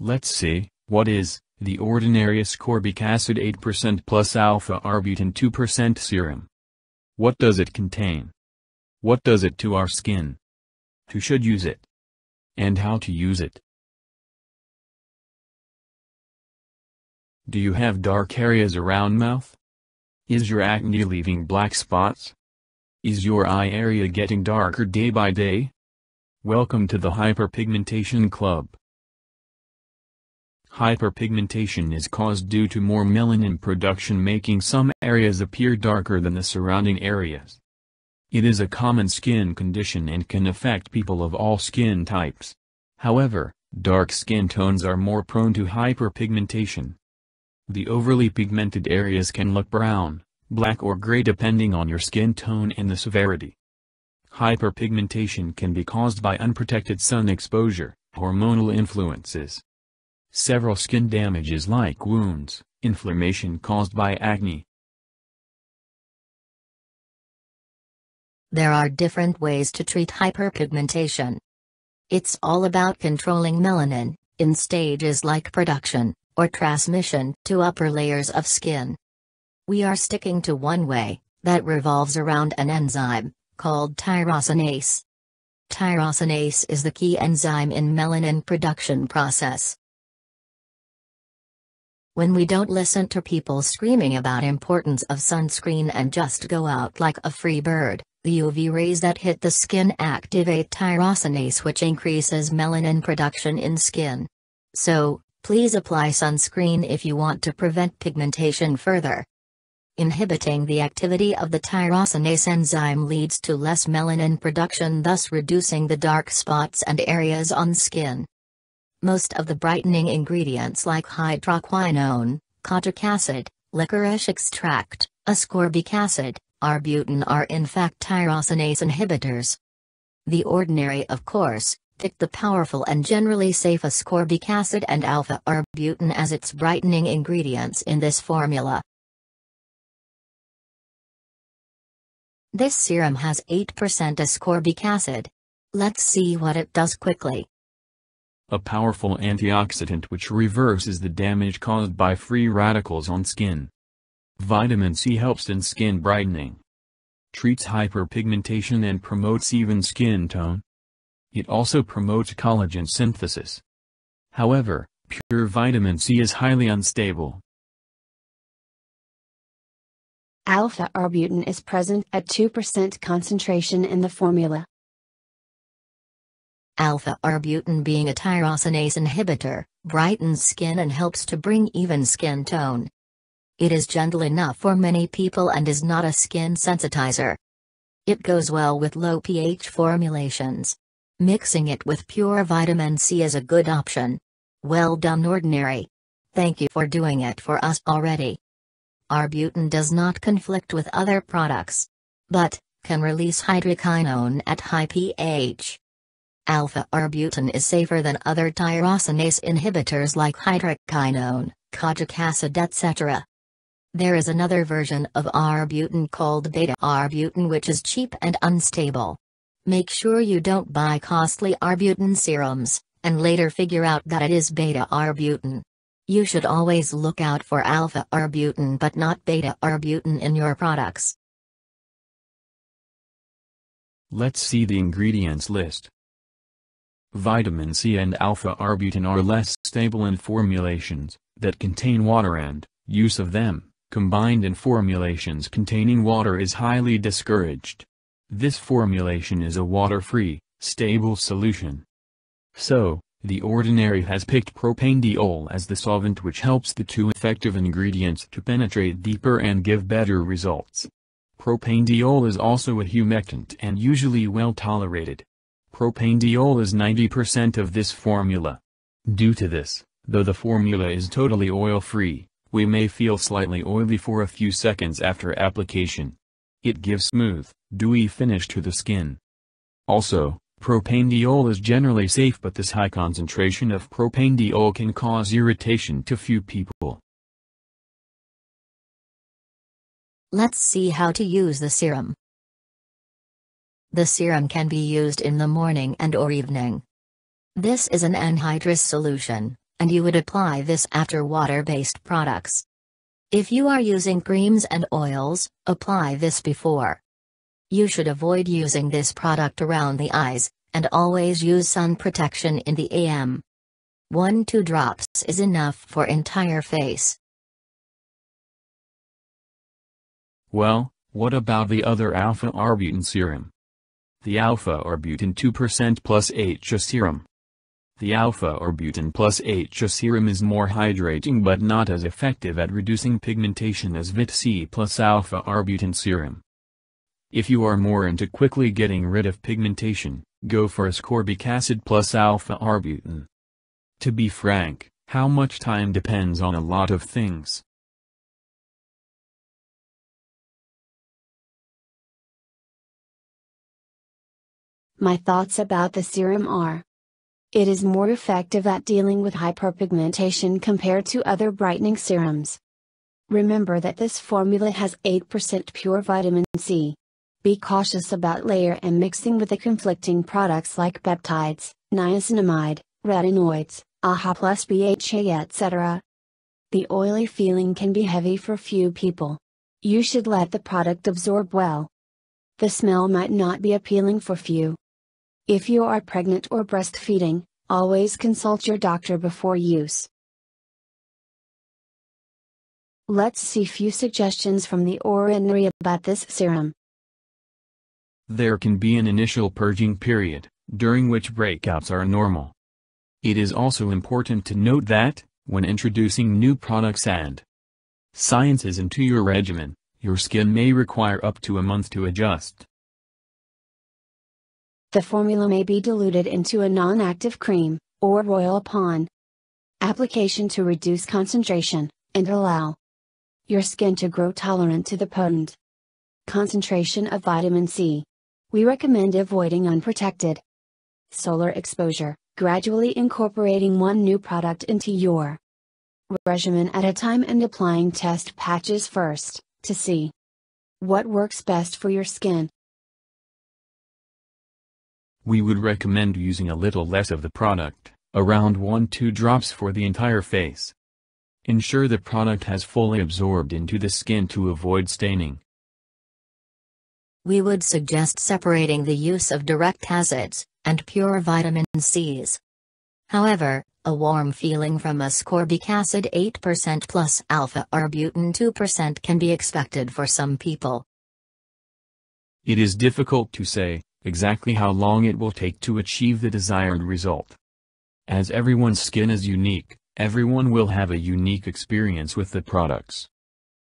Let's see, what is, the ordinary ascorbic acid 8% plus alpha-arbutin 2% serum. What does it contain? What does it to our skin? Who should use it? And how to use it? Do you have dark areas around mouth? Is your acne leaving black spots? Is your eye area getting darker day by day? Welcome to the Hyperpigmentation Club. Hyperpigmentation is caused due to more melanin production making some areas appear darker than the surrounding areas. It is a common skin condition and can affect people of all skin types. However, dark skin tones are more prone to hyperpigmentation. The overly pigmented areas can look brown, black or gray depending on your skin tone and the severity. Hyperpigmentation can be caused by unprotected sun exposure, hormonal influences, several skin damages like wounds, inflammation caused by acne. There are different ways to treat hyperpigmentation. It's all about controlling melanin, in stages like production, or transmission to upper layers of skin. We are sticking to one way, that revolves around an enzyme, called tyrosinase. Tyrosinase is the key enzyme in melanin production process when we don't listen to people screaming about importance of sunscreen and just go out like a free bird, the UV rays that hit the skin activate tyrosinase which increases melanin production in skin. So, please apply sunscreen if you want to prevent pigmentation further. Inhibiting the activity of the tyrosinase enzyme leads to less melanin production thus reducing the dark spots and areas on skin most of the brightening ingredients like hydroquinone, citric acid, licorice extract, ascorbic acid, arbutin are in fact tyrosinase inhibitors. The ordinary, of course, picked the powerful and generally safe ascorbic acid and alpha arbutin as its brightening ingredients in this formula. This serum has 8% ascorbic acid. Let's see what it does quickly a powerful antioxidant which reverses the damage caused by free radicals on skin. Vitamin C helps in skin brightening. Treats hyperpigmentation and promotes even skin tone. It also promotes collagen synthesis. However, pure vitamin C is highly unstable. Alpha-arbutin is present at 2% concentration in the formula. Alpha-arbutin being a tyrosinase inhibitor, brightens skin and helps to bring even skin tone. It is gentle enough for many people and is not a skin sensitizer. It goes well with low pH formulations. Mixing it with pure vitamin C is a good option. Well done Ordinary. Thank you for doing it for us already. Arbutin does not conflict with other products. But, can release hydroquinone at high pH. Alpha-arbutin is safer than other tyrosinase inhibitors like hydroquinone, kojic acid etc. There is another version of arbutin called beta-arbutin which is cheap and unstable. Make sure you don't buy costly arbutin serums, and later figure out that it is beta-arbutin. You should always look out for alpha-arbutin but not beta-arbutin in your products. Let's see the ingredients list. Vitamin C and alpha-arbutin are less stable in formulations that contain water and, use of them, combined in formulations containing water is highly discouraged. This formulation is a water-free, stable solution. So, the ordinary has picked propanediol as the solvent which helps the two effective ingredients to penetrate deeper and give better results. Propanediol is also a humectant and usually well tolerated. Propanediol is 90% of this formula. Due to this, though the formula is totally oil-free, we may feel slightly oily for a few seconds after application. It gives smooth, dewy finish to the skin. Also, propanediol is generally safe but this high concentration of propanediol can cause irritation to few people. Let's see how to use the serum. The serum can be used in the morning and or evening. This is an anhydrous solution, and you would apply this after water-based products. If you are using creams and oils, apply this before. You should avoid using this product around the eyes, and always use sun protection in the AM. 1-2 drops is enough for entire face. Well, what about the other alpha-arbutin serum? The alpha arbutin 2% plus HA serum. The alpha arbutin plus HA serum is more hydrating but not as effective at reducing pigmentation as Vit C plus alpha arbutin serum. If you are more into quickly getting rid of pigmentation, go for ascorbic acid plus alpha arbutin. To be frank, how much time depends on a lot of things. My thoughts about the serum are it is more effective at dealing with hyperpigmentation compared to other brightening serums. Remember that this formula has 8% pure vitamin C. Be cautious about layer and mixing with the conflicting products like peptides, niacinamide, retinoids, AHA plus BHA etc. The oily feeling can be heavy for few people. You should let the product absorb well. The smell might not be appealing for few, if you are pregnant or breastfeeding, always consult your doctor before use. Let's see few suggestions from the ordinary about this serum. There can be an initial purging period, during which breakouts are normal. It is also important to note that, when introducing new products and sciences into your regimen, your skin may require up to a month to adjust. The formula may be diluted into a non-active cream, or royal upon application to reduce concentration, and allow your skin to grow tolerant to the potent concentration of vitamin C. We recommend avoiding unprotected solar exposure, gradually incorporating one new product into your regimen at a time and applying test patches first, to see what works best for your skin we would recommend using a little less of the product, around 1-2 drops for the entire face. Ensure the product has fully absorbed into the skin to avoid staining. We would suggest separating the use of direct acids and pure vitamin Cs. However, a warm feeling from ascorbic acid 8% plus alpha arbutin 2% can be expected for some people. It is difficult to say exactly how long it will take to achieve the desired result. As everyone's skin is unique, everyone will have a unique experience with the products.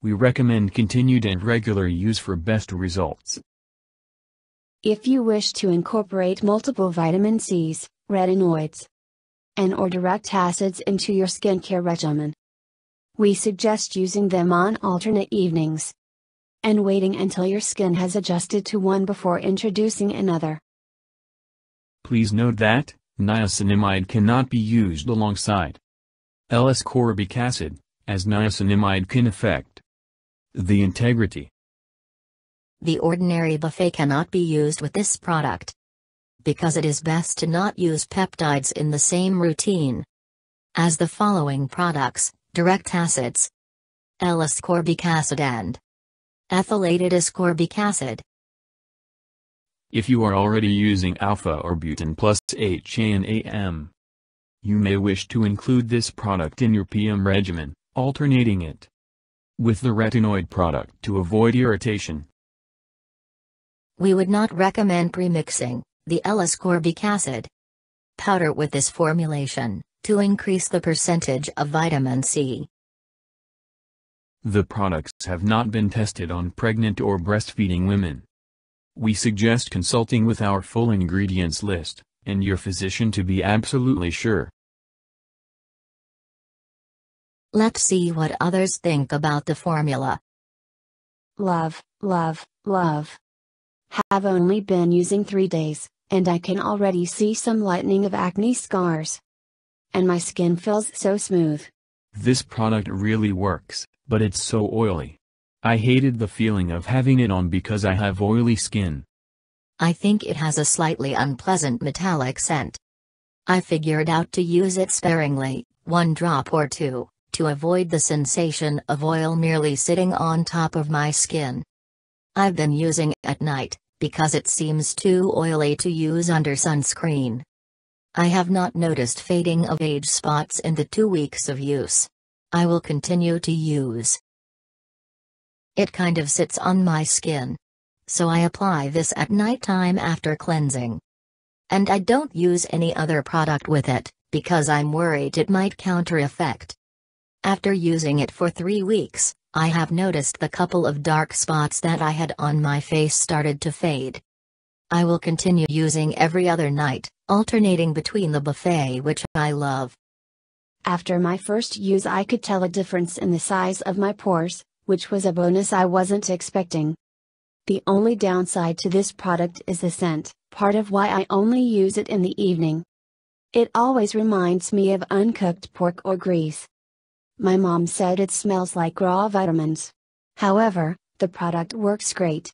We recommend continued and regular use for best results. If you wish to incorporate multiple vitamin Cs, retinoids, and or direct acids into your skincare regimen, we suggest using them on alternate evenings, and waiting until your skin has adjusted to one before introducing another. Please note that, niacinamide cannot be used alongside L-ascorbic acid, as niacinamide can affect the integrity. The ordinary buffet cannot be used with this product because it is best to not use peptides in the same routine as the following products, direct acids, L-ascorbic acid and ethylated ascorbic acid. If you are already using alpha or butan plus HNAM, you may wish to include this product in your PM regimen, alternating it with the retinoid product to avoid irritation. We would not recommend premixing the L-ascorbic acid powder with this formulation to increase the percentage of vitamin C. The products have not been tested on pregnant or breastfeeding women. We suggest consulting with our full ingredients list, and your physician to be absolutely sure. Let's see what others think about the formula. Love, love, love. Have only been using three days, and I can already see some lightening of acne scars. And my skin feels so smooth. This product really works but it's so oily. I hated the feeling of having it on because I have oily skin. I think it has a slightly unpleasant metallic scent. I figured out to use it sparingly, one drop or two, to avoid the sensation of oil merely sitting on top of my skin. I've been using it at night, because it seems too oily to use under sunscreen. I have not noticed fading of age spots in the two weeks of use. I will continue to use. It kind of sits on my skin. So I apply this at nighttime after cleansing. And I don't use any other product with it, because I'm worried it might counter effect. After using it for three weeks, I have noticed the couple of dark spots that I had on my face started to fade. I will continue using every other night, alternating between the buffet which I love, after my first use I could tell a difference in the size of my pores, which was a bonus I wasn't expecting. The only downside to this product is the scent, part of why I only use it in the evening. It always reminds me of uncooked pork or grease. My mom said it smells like raw vitamins. However, the product works great.